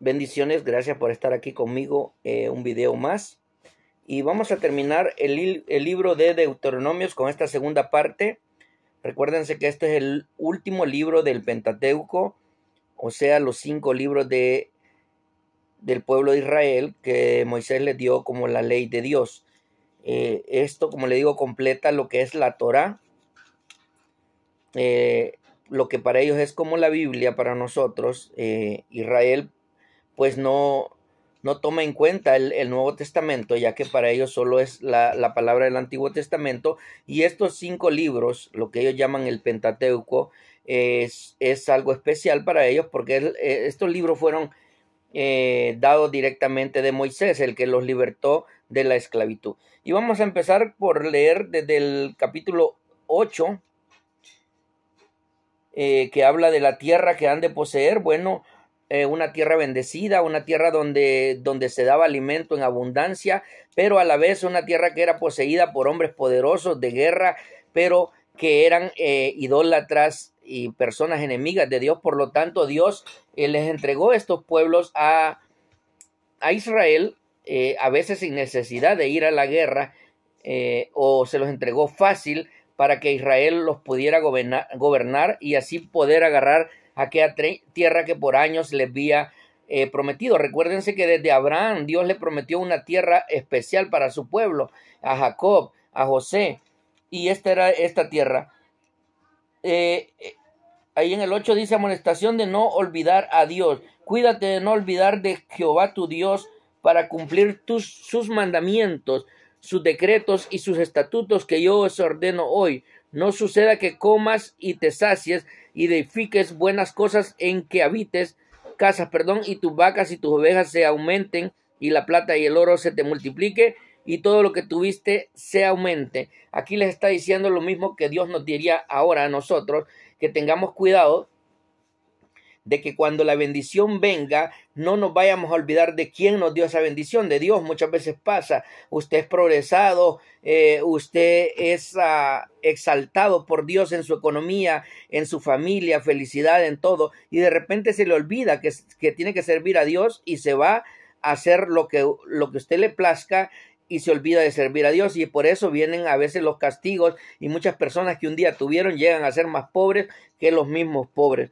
Bendiciones, gracias por estar aquí conmigo eh, un video más. Y vamos a terminar el, libro de Deuteronomios con esta segunda parte. Recuérdense que este es el último libro del Pentateuco, o sea, los cinco libros de, del pueblo de Israel que Moisés les dio como la ley de Dios. Eh, esto, como le digo, completa lo que es la Torah, eh, lo que para ellos es como la Biblia, para nosotros, Israel pues no, no toma en cuenta el, Nuevo Testamento, ya que para ellos solo es la, palabra del Antiguo Testamento. Y estos cinco libros, lo que ellos llaman el Pentateuco, es, es algo especial para ellos porque e, estos libros fueron eh, dados directamente de Moisés, el que los libertó de la esclavitud. Y vamos a empezar por leer desde el capítulo 8, eh, que habla de la tierra que han de poseer. Bueno, eh, una tierra bendecida, una tierra donde, donde se daba alimento en abundancia, pero a la vez una tierra que era poseída por hombres poderosos de guerra, pero que eran eh, idólatras y personas enemigas de Dios. Por lo tanto, Dios eh, les entregó estos pueblos a, Israel, a veces sin necesidad de ir a la guerra, o se los entregó fácil para que Israel los pudiera gobernar, gobernar y así poder agarrar aquella tierra que por años les había eh, prometido. Recuérdense que desde Abraham Dios le prometió una tierra especial para su pueblo, a Jacob, a José, y esta era esta tierra. Eh, eh, ahí en el 8 dice amonestación de no olvidar a Dios. Cuídate de no olvidar de Jehová tu Dios para cumplir tus, sus mandamientos, sus decretos y sus estatutos que yo os ordeno hoy. No suceda que comas y te sacies, y edifiques buenas cosas en que habites casas, perdón, y tus vacas y tus ovejas se aumenten y la plata y el oro se te multiplique y todo lo que tuviste se aumente. Aquí les está diciendo lo mismo que Dios nos diría ahora a nosotros, que tengamos cuidado de que cuando la bendición venga, no nos vayamos a olvidar de quién nos dio esa bendición, de Dios. Muchas veces pasa, usted es progresado, eh, usted es ah, exaltado por Dios en su economía, en su familia, felicidad, en todo, y de repente se le olvida que, que tiene que servir a Dios y se va a hacer lo que, lo que usted le plazca y se olvida de servir a Dios y por eso vienen a veces los castigos y muchas personas que un día tuvieron llegan a ser más pobres que los mismos pobres.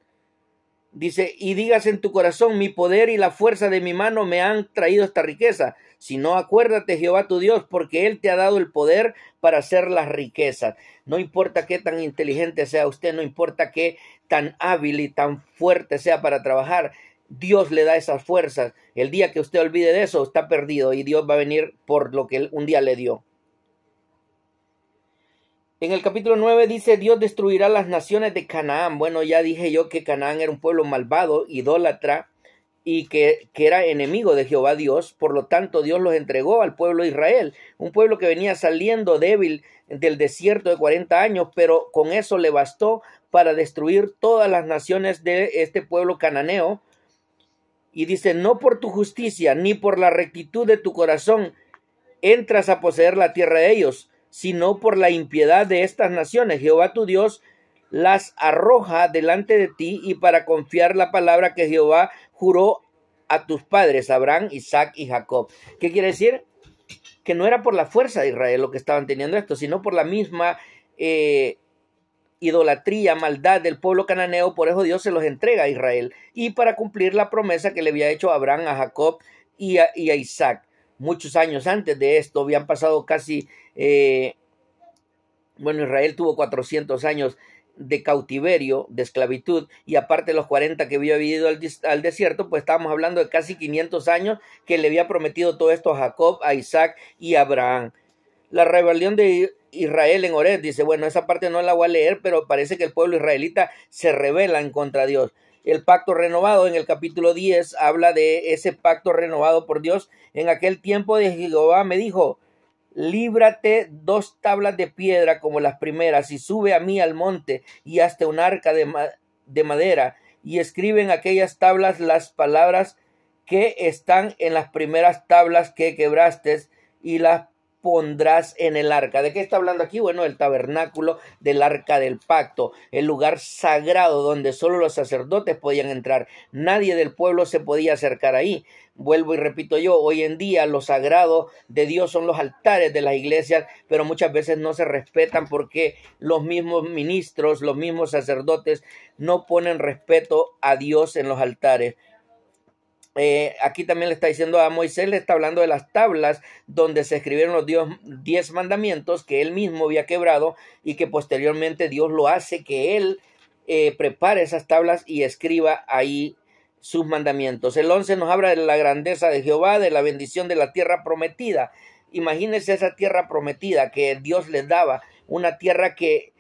Dice, y digas en tu corazón, mi poder y la fuerza de mi mano me han traído esta riqueza. Si no, acuérdate Jehová tu Dios, porque Él te ha dado el poder para hacer las riquezas. No importa qué tan inteligente sea usted, no importa qué tan hábil y tan fuerte sea para trabajar, Dios le da esas fuerzas. El día que usted olvide de eso, está perdido y Dios va a venir por lo que un día le dio. En el capítulo nueve dice, Dios destruirá las naciones de Canaán. Bueno, ya dije yo que Canaán era un pueblo malvado, idólatra, y que, que, era enemigo de Jehová Dios. Por lo tanto, Dios los entregó al pueblo de Israel, un pueblo que venía saliendo débil del desierto de 40 años, pero con eso le bastó para destruir todas las naciones de este pueblo cananeo. Y dice, no por tu justicia, ni por la rectitud de tu corazón, entras a poseer la tierra de ellos sino por la impiedad de estas naciones. Jehová tu Dios las arroja delante de ti y para confiar la palabra que Jehová juró a tus padres, Abraham, Isaac y Jacob. ¿Qué quiere decir? Que no era por la fuerza de Israel lo que estaban teniendo esto, sino por la misma eh, idolatría, maldad del pueblo cananeo. Por eso Dios se los entrega a Israel y para cumplir la promesa que le había hecho Abraham, a Jacob y y a Isaac muchos años antes de esto, habían pasado casi, eh, bueno, Israel tuvo 400 años de cautiverio, de esclavitud, y aparte los 40 que había vivido al, desierto, pues estábamos hablando de casi 500 años que le había prometido todo esto a Jacob, a Isaac y a Abraham. La rebelión de Israel en Ored, dice, bueno, esa parte no la voy a leer, pero parece que el pueblo israelita se rebela en contra de Dios el pacto renovado. En el capítulo 10 habla de ese pacto renovado por Dios. En aquel tiempo de Jehová me dijo, líbrate dos tablas de piedra como las primeras y sube a mí al monte y hazte un arca de, de madera y escribe en aquellas tablas las palabras que están en las primeras tablas que quebraste y las pondrás en el arca. ¿De qué está hablando aquí? Bueno, el tabernáculo del arca del pacto, el lugar sagrado donde solo los sacerdotes podían entrar. Nadie del pueblo se podía acercar ahí. Vuelvo y repito yo, hoy en día lo sagrado de Dios son los altares de las iglesias, pero muchas veces no se respetan porque los mismos ministros, los mismos sacerdotes no ponen respeto a Dios en los altares. Eh, aquí también le está diciendo a Moisés, le está hablando de las tablas donde se escribieron los diez mandamientos que él mismo había quebrado y que posteriormente Dios lo hace que él eh, prepare esas tablas y escriba ahí sus mandamientos. El 11 nos habla de la grandeza de Jehová, de la bendición de la tierra prometida. Imagínense esa tierra prometida que Dios les daba, una tierra que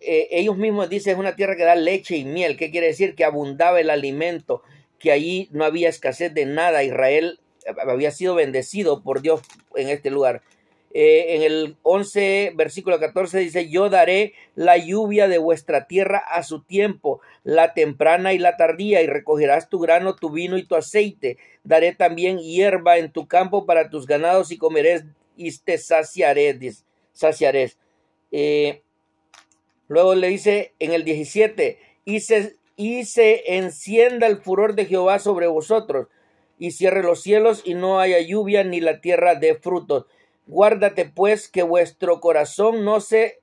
eh, ellos mismos dicen es una tierra que da leche y miel. ¿Qué quiere decir? Que abundaba el alimento que allí no había escasez de nada. Israel eh, había sido bendecido por Dios en este lugar. Eh, en el 11, versículo 14 dice, yo daré la lluvia de vuestra tierra a su tiempo, la temprana y la tardía, y recogerás tu grano, tu vino y tu aceite. Daré también hierba en tu campo para tus ganados y comeréis y te saciaré. Eh, luego le dice en el 17, hice, y se encienda el furor de Jehová sobre vosotros, y cierre los cielos y no haya lluvia ni la tierra de frutos. Guárdate pues que vuestro corazón no se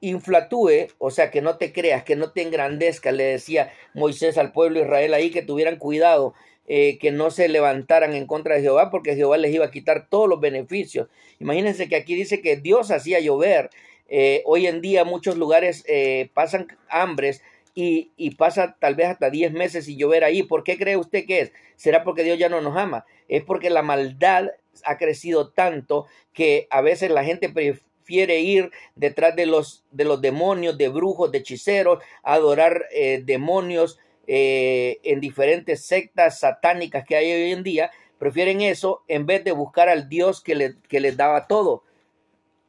inflatúe, o sea, que no te creas, que no te engrandezca, le decía Moisés al pueblo de Israel ahí, que tuvieran cuidado, eh, que no se levantaran en contra de Jehová, porque Jehová les iba a quitar todos los beneficios. Imagínense que aquí dice que Dios hacía llover. Eh, hoy en día muchos lugares eh, pasan hambres y, pasa tal vez hasta 10 meses y llover ahí. ¿Por qué cree usted que es? ¿Será porque Dios ya no nos ama? Es porque la maldad ha crecido tanto que a veces la gente prefiere ir detrás de los, de los demonios, de brujos, de hechiceros, adorar eh, demonios eh, en diferentes sectas satánicas que hay hoy en día. Prefieren eso en vez de buscar al Dios que, que les daba todo.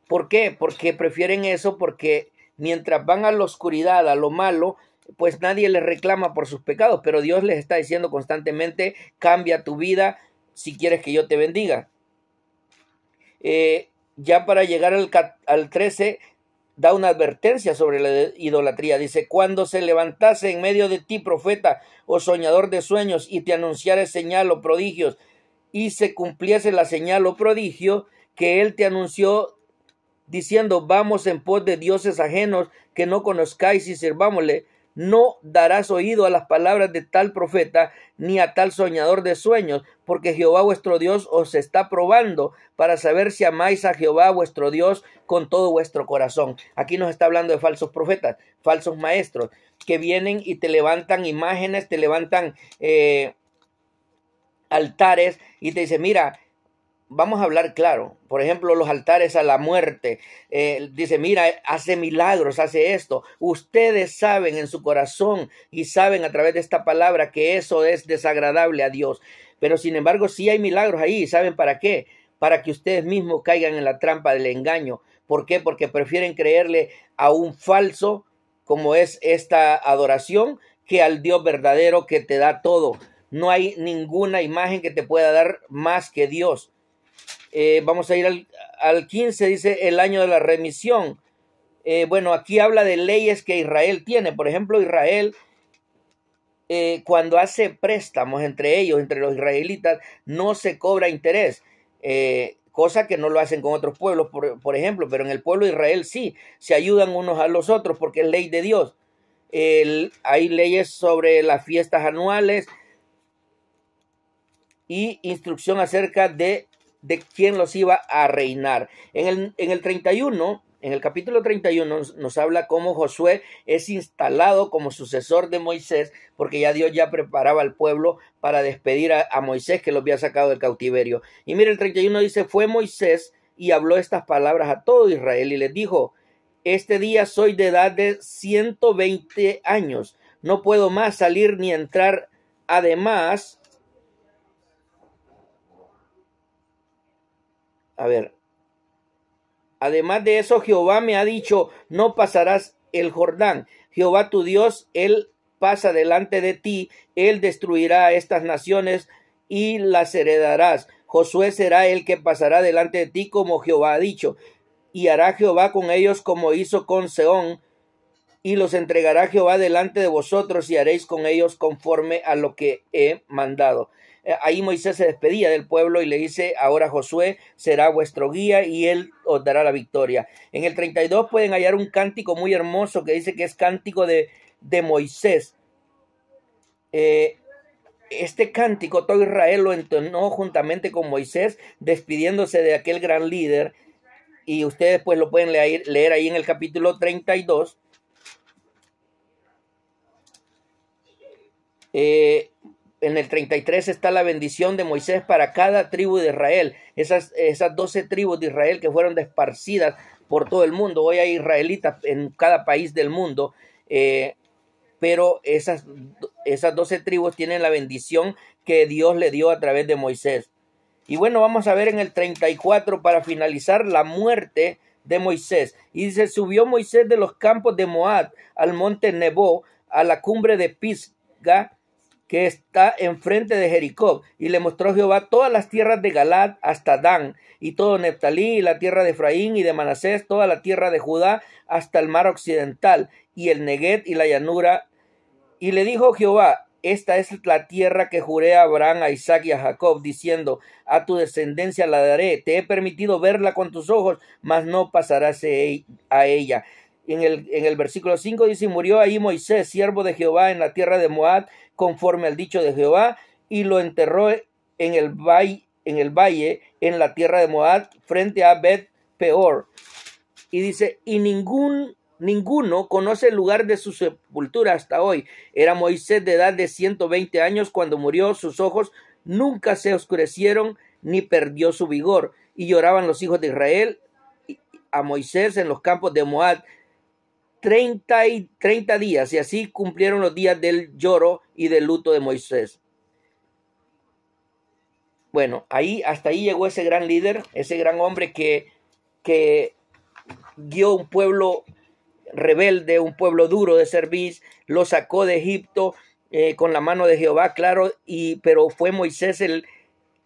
¿Por qué? Porque prefieren eso porque mientras van a la oscuridad, a lo malo, pues nadie les reclama por sus pecados, pero Dios les está diciendo constantemente, cambia tu vida si quieres que yo te bendiga. Eh, ya para llegar al, al 13, da una advertencia sobre la idolatría. Dice, cuando se levantase en medio de ti profeta o oh soñador de sueños y te anunciare señal o prodigios y se cumpliese la señal o prodigio que él te anunció diciendo, vamos en pos de dioses ajenos que no conozcáis y sirvámosle, no darás oído a las palabras de tal profeta ni a tal soñador de sueños, porque Jehová vuestro Dios os está probando para saber si amáis a Jehová vuestro Dios con todo vuestro corazón. Aquí nos está hablando de falsos profetas, falsos maestros, que vienen y te levantan imágenes, te levantan eh, altares y te dice, mira, vamos a hablar claro. Por ejemplo, los altares a la muerte. Eh, dice, mira, hace milagros, hace esto. Ustedes saben en su corazón y saben a través de esta palabra que eso es desagradable a Dios. Pero sin embargo, si hay milagros ahí. ¿Saben para qué? Para que ustedes mismos caigan en la trampa del engaño. ¿Por qué? Porque prefieren creerle a un falso como es esta adoración que al Dios verdadero que te da todo. No hay ninguna imagen que te pueda dar más que Dios. Eh, vamos a ir al, 15, dice el año de la remisión. Eh, bueno, aquí habla de leyes que Israel tiene. Por ejemplo, Israel, eh, cuando hace préstamos entre ellos, entre los israelitas, no se cobra interés. cosa que no lo hacen con otros pueblos, por, ejemplo, pero en el pueblo de Israel sí, se ayudan unos a los otros porque es ley de Dios. hay leyes sobre las fiestas anuales y instrucción acerca de de quién los iba a reinar. En el, en el 31, en el capítulo 31 nos, habla cómo Josué es instalado como sucesor de Moisés, porque ya Dios ya preparaba al pueblo para despedir a, Moisés que lo había sacado del cautiverio. Y mire, el 31 dice, fue Moisés y habló estas palabras a todo Israel y les dijo, este día soy de edad de 120 años, no puedo más salir ni entrar. Además, a ver, además de eso, Jehová me ha dicho, no pasarás el Jordán. Jehová tu Dios, Él pasa delante de ti, Él destruirá estas naciones y las heredarás. Josué será el que pasará delante de ti como Jehová ha dicho, y hará Jehová con ellos como hizo con Seón, y los entregará Jehová delante de vosotros y haréis con ellos conforme a lo que he mandado. Eh, ahí Moisés se despedía del pueblo y le dice, ahora Josué será vuestro guía y él os dará la victoria. En el 32 pueden hallar un cántico muy hermoso que dice que es cántico de, de Moisés. Eh, este cántico todo Israel lo entonó juntamente con Moisés, despidiéndose de aquel gran líder. Y ustedes pues lo pueden leer, leer ahí en el capítulo 32. Eh, en el 33 está la bendición de Moisés para cada tribu de Israel, esas, esas 12 tribus de Israel que fueron desparcidas por todo el mundo. Hoy hay israelitas en cada país del mundo, eh, pero esas, esas 12 tribus tienen la bendición que Dios le dio a través de Moisés. Y bueno, vamos a ver en el 34 para finalizar la muerte de Moisés. Y dice, subió Moisés de los campos de Moab al monte Nebo, a la cumbre de Pisga, que está enfrente de Jericó. Y le mostró Jehová todas las tierras de Galad hasta Dan, y todo Neftalí, y la tierra de Efraín y de Manasés, toda la tierra de Judá hasta el mar occidental, y el Neget y la llanura. Y le dijo Jehová, esta es la tierra que juré a Abraham, a Isaac y a Jacob, diciendo, a tu descendencia la daré, te he permitido verla con tus ojos, mas no pasarás e-, a ella. En el, en el versículo 5 dice, murió ahí Moisés, siervo de Jehová, en la tierra de Moab, conforme al dicho de Jehová, y lo enterró en el, valle, en el valle, en la tierra de Moab, frente a Bet Peor. Y dice, y ningún, ninguno conoce el lugar de su sepultura hasta hoy. Era Moisés de edad de 120 años cuando murió, sus ojos nunca se oscurecieron ni perdió su vigor. Y lloraban los hijos de Israel a Moisés en los campos de Moab 30, y treinta días, y así cumplieron los días del lloro y del luto de Moisés. Bueno, ahí hasta ahí llegó ese gran líder, ese gran hombre que, que guió un pueblo rebelde, un pueblo duro de servir, lo sacó de Egipto eh, con la mano de Jehová, claro, y, pero fue Moisés el,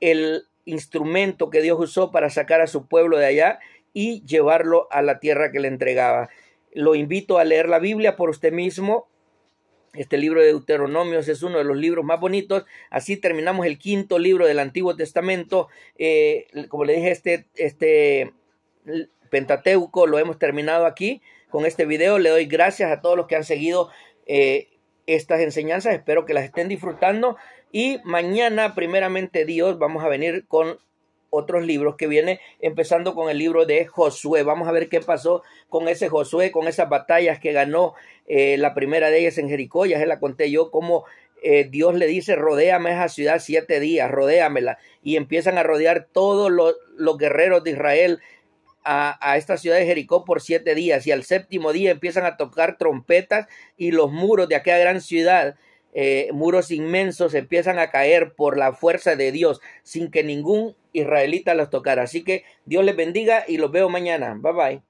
el instrumento que Dios usó para sacar a su pueblo de allá y llevarlo a la tierra que le entregaba. Lo invito a leer la Biblia por usted mismo. Este libro de Deuteronomios es uno de los libros más bonitos. Así terminamos el quinto libro del Antiguo Testamento. Eh, como le dije, este, este Pentateuco lo hemos terminado aquí con este video. Le doy gracias a todos los que han seguido eh, estas enseñanzas. Espero que las estén disfrutando. Y mañana, primeramente Dios, vamos a venir con otros libros que viene empezando con el libro de Josué. Vamos a ver qué pasó con ese Josué, con esas batallas que ganó. Eh, la primera de ellas en Jericó, ya se la conté yo, cómo eh, Dios le dice, rodéame esa ciudad siete días, rodéamela. Y empiezan a rodear todos los, guerreros de Israel a, a, esta ciudad de Jericó por siete días. Y al séptimo día empiezan a tocar trompetas y los muros de aquella gran ciudad eh, muros inmensos empiezan a caer por la fuerza de Dios sin que ningún israelita los tocara. Así que Dios les bendiga y los veo mañana. Bye bye.